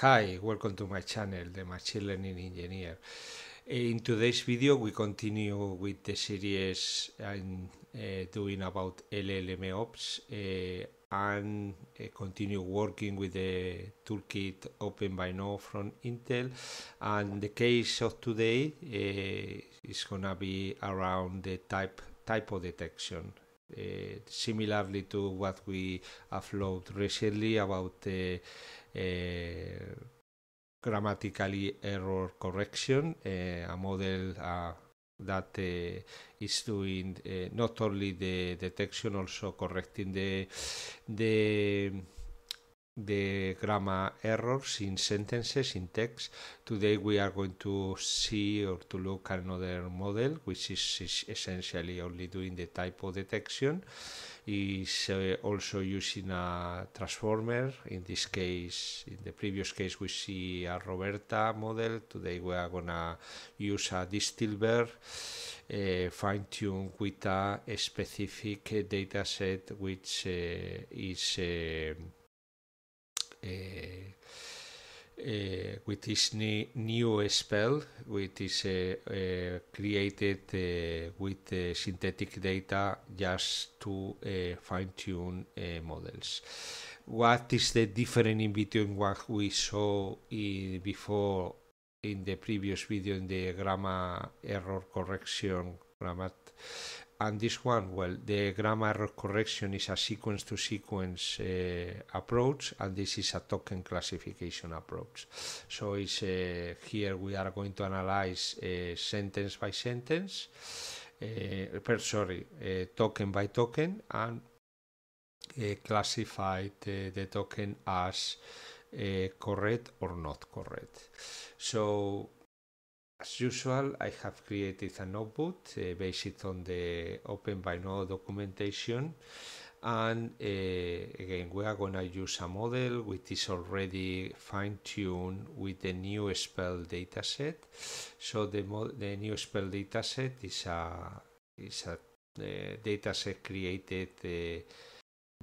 Hi, welcome to my channel, the Machine Learning Engineer. In today's video, we continue with the series I'm uh, doing about LLM Ops uh, and uh, continue working with the toolkit open by now from Intel. And the case of today uh, is gonna be around the type typo detection. Uh, similarly to what we have uploaded recently about the Eh, grammatically error correction, eh, a model uh, that uh, is doing uh, not only the detection also correcting the the the grammar errors in sentences in text today we are going to see or to look at another model which is, is essentially only doing the typo detection is uh, also using a transformer. In this case, in the previous case, we see a Roberta model. Today we are gonna use a Distilber uh, fine-tuned with a, specific uh, data set which uh, is um, uh, uh, with this new spell, which is uh, uh, created with synthetic data just to fine tune models what is the difference in between what we saw in before in the previous video in the grammar error correction grammar and this one, well, the grammar error correction is a sequence to sequence uh, approach, and this is a token classification approach. So it's uh, here we are going to analyze uh, sentence by sentence, uh, per, sorry, uh, token by token, and uh, classify the, the, token as correct or not correct. So as usual, I have created a notebook uh, based on the Open documentation. And uh, again, we are going to use a model which is already fine-tuned with the new spell dataset. So the, the new spell dataset is a, is a uh, dataset created uh,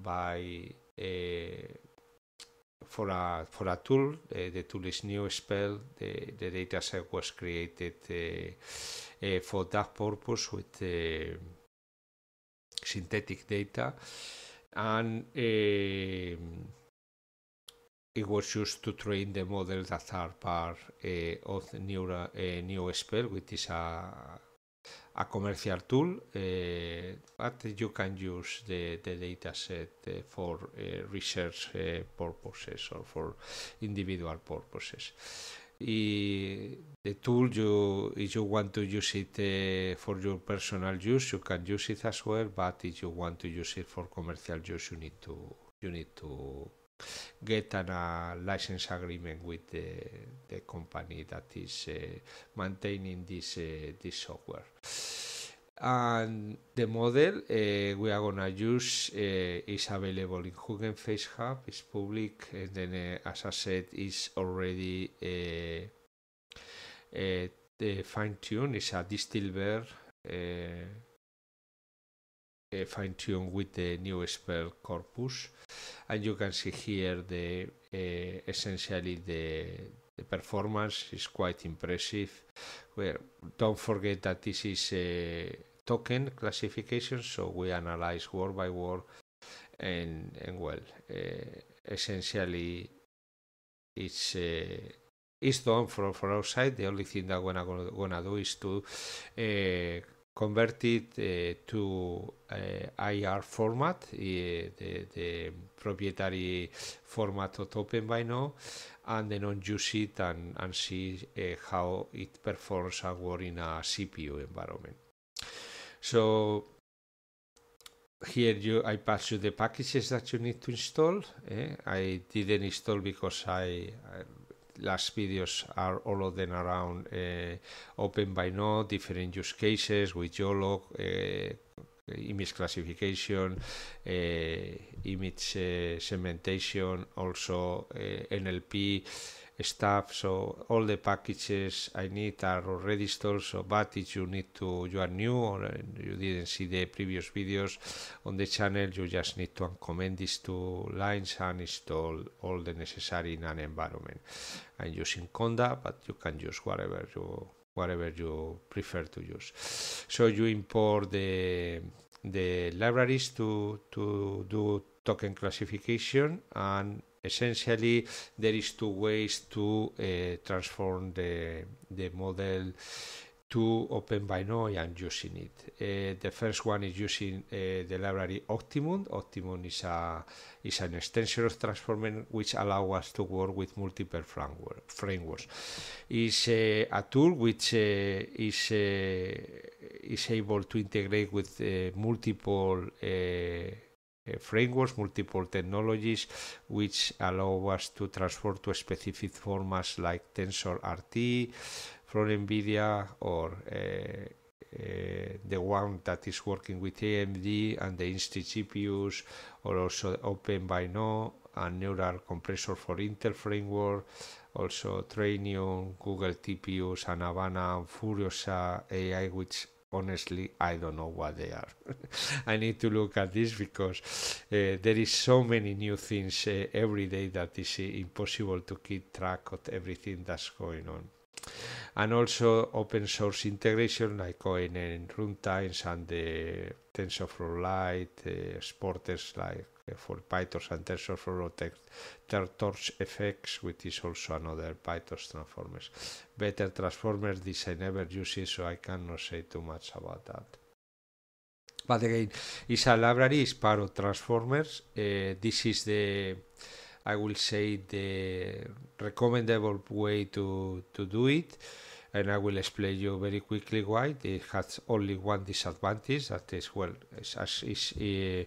by uh, for a for a tool. Uh, the tool is new spell. The, the dataset was created uh, for that purpose with synthetic data, and it was used to train the models that are part of neural uh, new spell, which is a a commercial tool, but eh, you can use the, the data set eh, for eh, research purposes or for individual purposes. the tool you if you want to use it uh, for your personal use you can use it as well but if you want to use it for commercial use you need to you need to get a license agreement with the, the company that is uh, maintaining this uh, this software and the model uh, we are gonna use uh, is available in Face Hub. It's public, and then uh, as I said, is already uh, fine tuned. It's a distilled beer uh, eh, fine-tuned with the new spell corpus and you can see here the uh, essentially the, the, performance is quite impressive well, don't forget that this is a token classification so we analyze word by word and and well uh, essentially it's it's done from, from outside. The only thing that we're gonna, gonna do is to uh, convert it uh, to uh, IR format, uh, the, the, proprietary format of Open by now, and then use it and, and see uh, how it performs and work in a CPU environment. So here you, I pass you the packages that you need to install. Eh? I didn't install because I, I last videos are all of them around uh, open by node, different use cases with YOLO, uh, image classification, uh, image uh, segmentation, also uh, NLP, stuff so all the packages i need are already stored so but if you need to you are new or uh, you didn't see the previous videos on the channel you just need to uncomment these two lines and install all the necessary in an environment i'm using conda but you can use whatever you whatever you prefer to use so you import the the libraries to to do token classification and essentially there is two ways to uh, transform the, the model to open and using it. Uh, the first one is using uh, the library Optimum. Optimum is a is an extension of transforming which allow us to work with multiple framework, frameworks. It's uh, a tool which is is able to integrate with multiple Eh, frameworks, multiple technologies which allow us to transfer to specific formats like TensorRT from NVIDIA or uh, the one that is working with AMD and the Insta GPUs, or also Open and Neural Compressor for Intel framework, also Trainium, Google TPUs, and Havana, and Furiosa AI, which honestly i don't know what they are i need to look at this because uh, there is so many new things uh, every day that is uh, impossible to keep track of everything that's going on and also open source integration like ONN runtimes and the TensorFlow Lite, uh, supporters like Eh, for PyTorch and TensorFlow Torch FX, which is also another PyTorch transformers. Better transformers, this I never use it, so I cannot say too much about that. But again, it's a library, it's part of transformers. Uh, this is the, I will say, the recommendable way to, to do it and I will explain you very quickly why. It has only one disadvantage that is well, as is uh,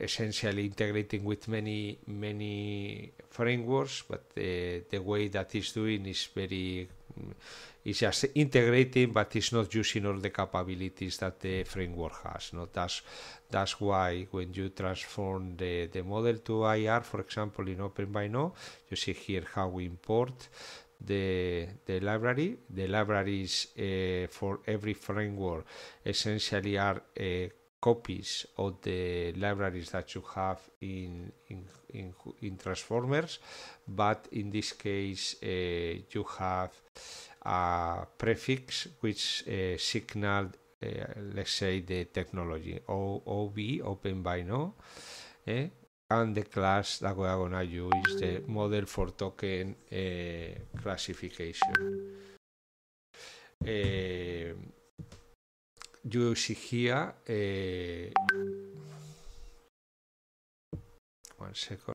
essentially integrating with many many frameworks, but uh, the way that it's doing is very mm, it's just integrating, but it's not using all the capabilities that the framework has. No, that's that's why when you transform the, the model to IR, for example, in OpenByNo, you see here how we import the, the library. The libraries uh, for every framework essentially are uh, copies of the libraries that you have in, in, in, in Transformers, but in this case uh, you have a prefix which uh, signaled, uh, let's say, the technology, OOB, open by no. Eh? and the class that we are gonna use is the model for token uh, classification. Uh, you see here, uh, one second,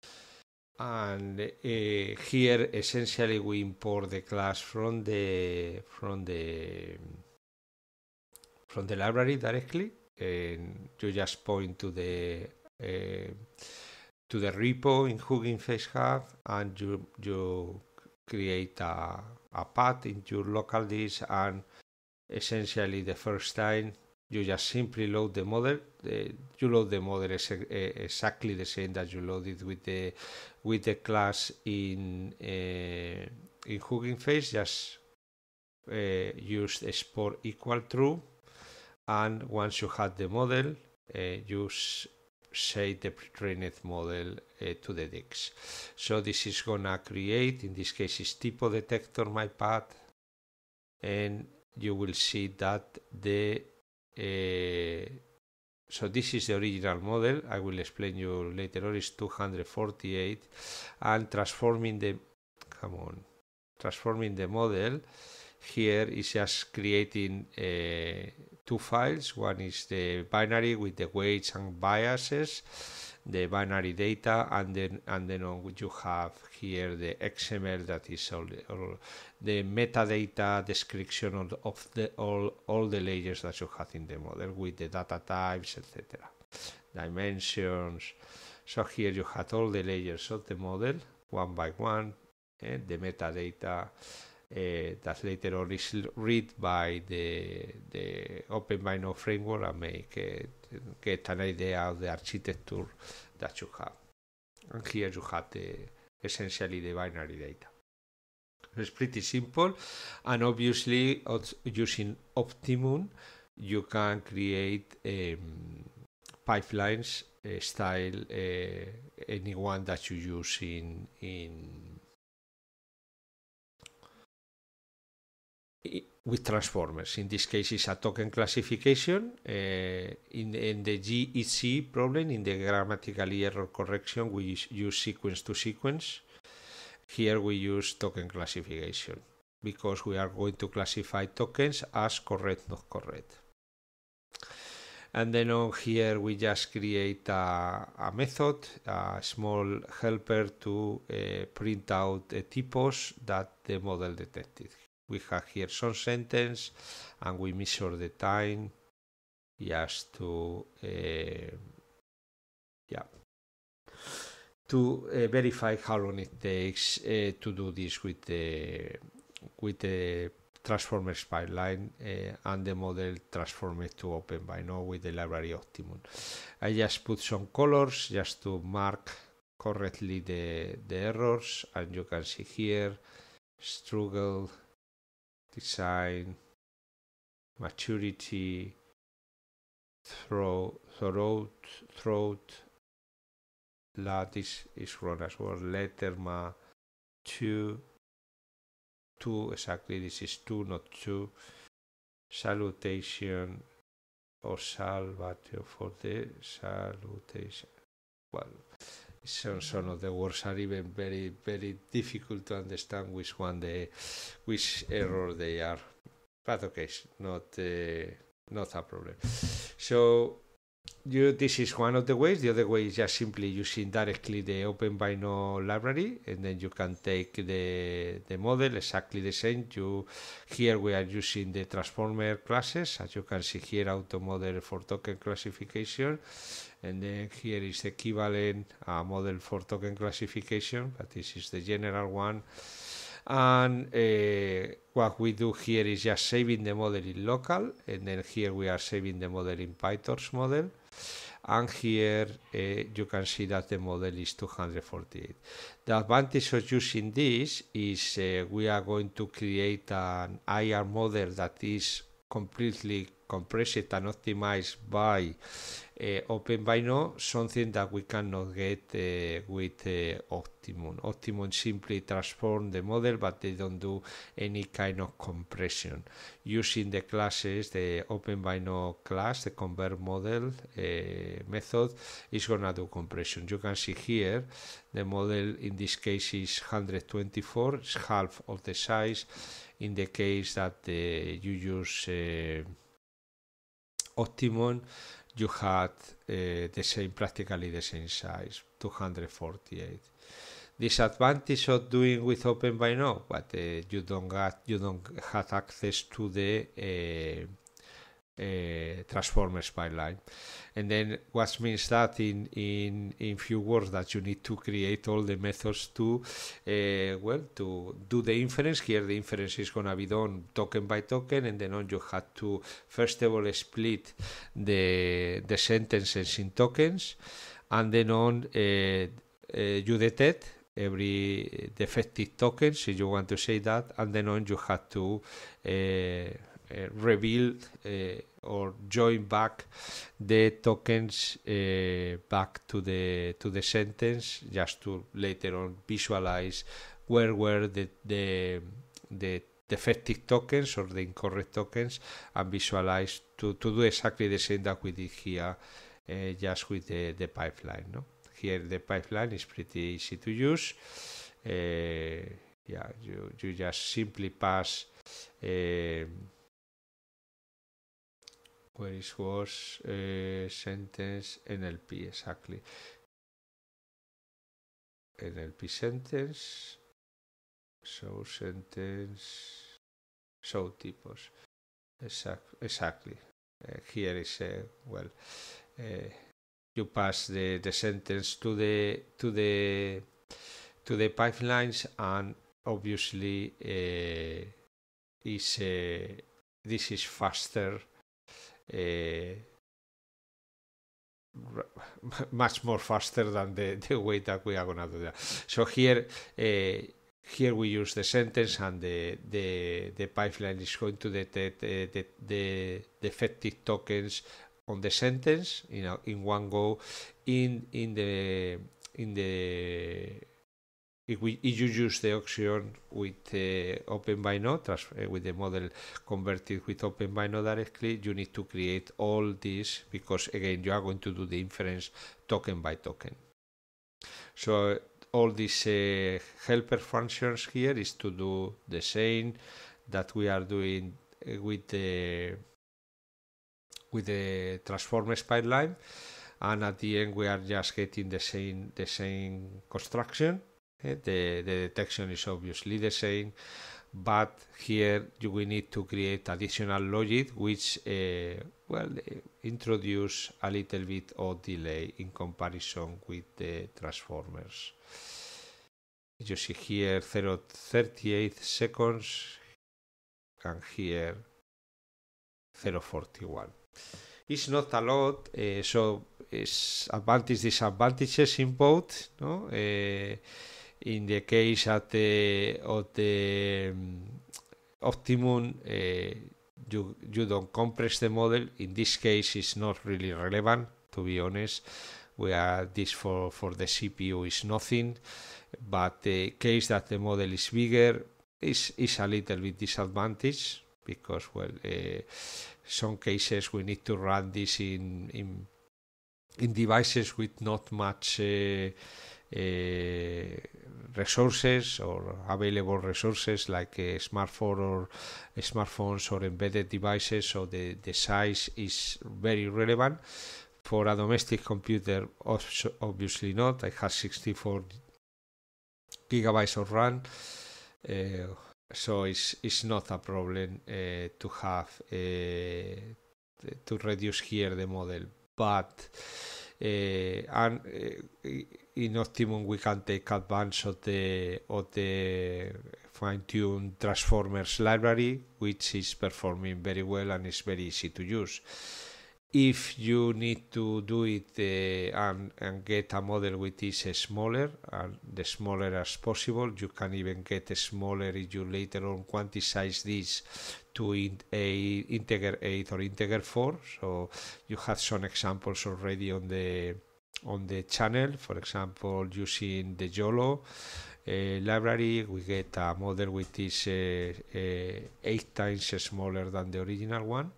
and here essentially we import the class from the from the from the library directly, and you just point to the to the repo in Hugging Face Hub and you, you create a, a path in your local disk and essentially the first time you just simply load the model the, you load the model ex eh, exactly the same that you loaded with the with the class in uh, in Hugging Face just uh, use export equal true and once you have the model uh, use shade the pre-trained model uh, to the DEX. So this is gonna create, in this case is typo detector my path and you will see that the uh, so this is the original model I will explain you later on is 248 and transforming the come on transforming the model here is just creating uh, two files. One is the binary with the weights and biases, the binary data, and then and then you have here the XML that is all the, all the metadata description of, the, of the all all the layers that you have in the model with the data types, etc., dimensions. So here you have all the layers of the model one by one, and the metadata uh, that's later on is read by the the OpenBINO framework and make it, uh, get an idea of the architecture that you have. And here you have the essentially the binary data. It's pretty simple, and obviously using Optimum, you can create um, pipelines uh, style uh, anyone that you use in in with transformers. In this case, it's a token classification. Uh, in, in, the GEC problem, in the grammatical error correction, we use, sequence to sequence. Here we use token classification because we are going to classify tokens as correct, not correct. And then on here, we just create a, a method, a small helper to uh, print out the typos that the model detected we have here some sentence and we measure the time just to uh, yeah to uh, verify how long it takes uh, to do this with the with the transformer pipeline and the model transformed to open by now with the library optimum i just put some colors just to mark correctly the the errors and you can see here struggle design, maturity, throat, throat, throat. is wrong as well. Letter ma two, two exactly. This is two, not two. Salutation or salvatio for the salutation. Well, Some, some of the words are even very, very difficult to understand which one the, which error they are. But okay, not, uh, not a problem. So you, this is one of the ways. The other way is just simply using directly the Open Bino library, and then you can take the the model exactly the same. You here we are using the transformer classes, as you can see here, auto model for token classification, and then here is the equivalent uh, model for token classification, but this is the general one. And uh, what we do here is just saving the model in local, and then here we are saving the model in PyTorch model and here uh, you can see that the model is 248. The advantage of using this is uh, we are going to create an IR model that is completely compress it and optimized by uh, something that we cannot get uh, with uh, Optimum. Optimum simply transform the model, but they don't do any kind of compression. Using the classes, the OpenVINO class, the convert model eh, method is gonna do compression. You can see here the model in this case is 124, it's half of the size in the case that you use optimum, you had uh, the same, practically the same size, 248. Disadvantage of doing with open by now, but uh, you don't got, you don't have access to the uh, uh, Transformers pipeline, line. And then what means that in, in, in few words that you need to create all the methods to, uh, well, to do the inference. Here the inference is going to be done token by token and then on you have to first of all split the, the sentences in tokens and then on uh, uh you detect every defective token, if you want to say that, and then on you have to uh, Eh, rebuild eh, or join back the tokens eh, back to the to the sentence just to later on visualize where were the the, the defective tokens or the incorrect tokens and visualize to, to do exactly the same that we did here uh, just with the, the pipeline no? here the pipeline is pretty easy to use uh, yeah you, you just simply pass uh, where it was uh, sentence NLP exactly. NLP sentence. So sentence. So typos. Exact, exactly. Uh, here is uh, well. Eh, you pass the, the sentence to the to the to the pipelines and obviously is this is faster uh, much more faster than the, the way that we are going to do that. So here, uh, here we use the sentence and the, the, the pipeline is going to detect uh, the, the defective tokens on the sentence, you know, in one go in, in the, in the if, we, if you use the auction with uh, OpenVINO, transfer, uh, with the model converted with OpenVINO directly, you need to create all this because again you are going to do the inference token by token. So all these uh, helper functions here is to do the same that we are doing uh, with the with the transformers pipeline and at the end we are just getting the same the same construction Eh, the, the detection is obviously the same, but here you need to create additional logic which uh, well eh, introduce a little bit of delay in comparison with the transformers. You see here 0, 38 seconds and here 0.41. It's not a lot, uh, so it's advantages, disadvantages in both. No? Uh, in the case of the of the um, optimum uh, you you don't compress the model in this case it's not really relevant to be honest we are this for for the cpu is nothing but the case that the model is bigger is is a little bit disadvantage because well uh, some cases we need to run this in in in devices with not much uh, uh, resources or available resources like uh, smartphone or uh, smartphones or embedded devices so the, the size is very relevant for a domestic computer obviously not i have 64 gigabytes of RAM uh, so it's, it's not a problem uh, to have uh, to reduce here the model but and in Optimum we can take advantage of the of the fine-tuned transformers library, which is performing very well and is very easy to use. If you need to do it uh, and, and get a model which is uh, smaller, and the smaller as possible, you can even get a smaller if you later on quantize this to in, a integer 8 or integer 4. So you have some examples already on the on the channel, for example, using the YOLO uh, library, we get a model which is uh, uh, 8 times smaller than the original one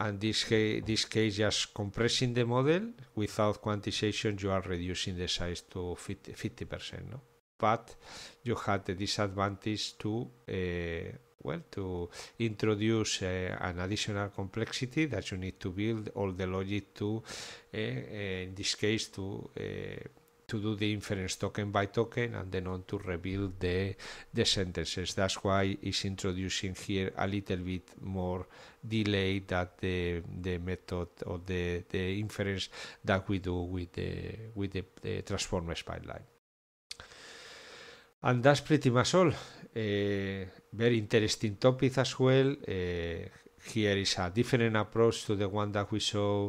and this, this case just compressing the model without quantization you are reducing the size to 50%, no? but you had the disadvantage to uh, well to introduce uh, an additional complexity that you need to build all the logic to uh, uh in this case to uh, to do the inference token by token and then on to rebuild the, the sentences. That's why it's introducing here a little bit more delay that the, the method or the, the inference that we do with the, with the, the transformers pipeline. And that's pretty much all. Uh, very interesting topic as well. Uh, here is a different approach to the one that we saw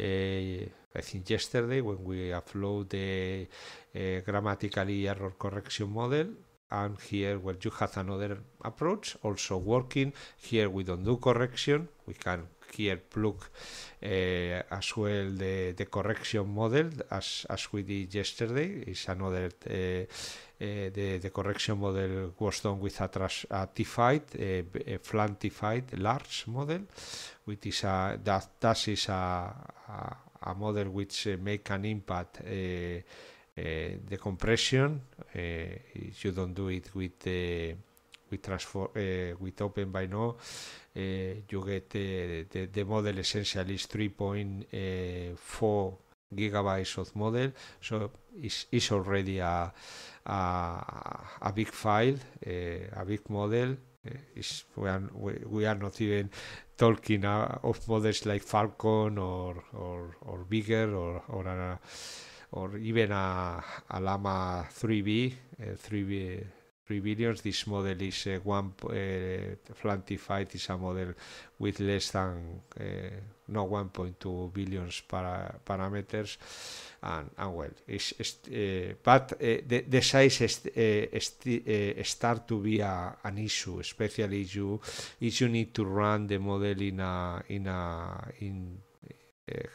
uh, I think yesterday when we upload the uh, grammatically error correction model and here where you have another approach also working here we don't do correction we can here plug uh, as well the, the correction model as, as we did yesterday is another uh, uh, the, the correction model was done with a, trash, a tified, a, a flantified large model, which is a that that is a, a, a model which uh, make an impact uh, uh, the compression if you don't do it with the with transform with open by now you get the, the model essentially is 3.4 gigabytes of model so it's, it's already a, a, a big file a, a big model uh, we, are, we, we, are not even talking uh, of models like Falcon or or, or bigger or or, or even a, a Llama 3B, uh, 3B. 3 billions. This model is uh, one uh, eh, flantified is a model with less than uh, no 1.2 billions para parameters and, and ah, well, it's, it's uh, eh, but uh, eh, the, the size is, uh, eh, start to be a, an issue, especially if you if you need to run the model in a in a in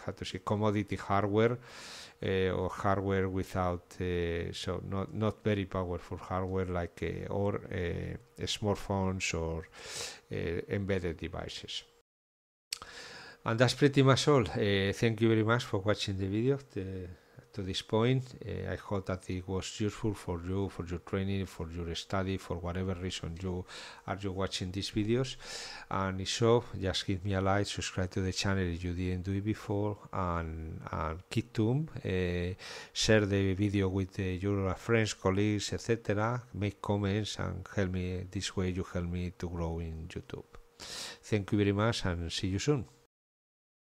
how to say commodity hardware or hardware without so not not very powerful hardware like or smartphones or embedded devices. And that's pretty much all. Uh, thank you very much for watching the video to, eh, to this point. Uh, I hope that it was useful for you, for your training, for your study, for whatever reason you are you watching these videos. And if so, just give me a like, subscribe to the channel if you didn't do it before, and, and keep tuned. Uh, share the video with your friends, colleagues, etc. Make comments and help me. This way you help me to grow in YouTube. Thank you very much and see you soon.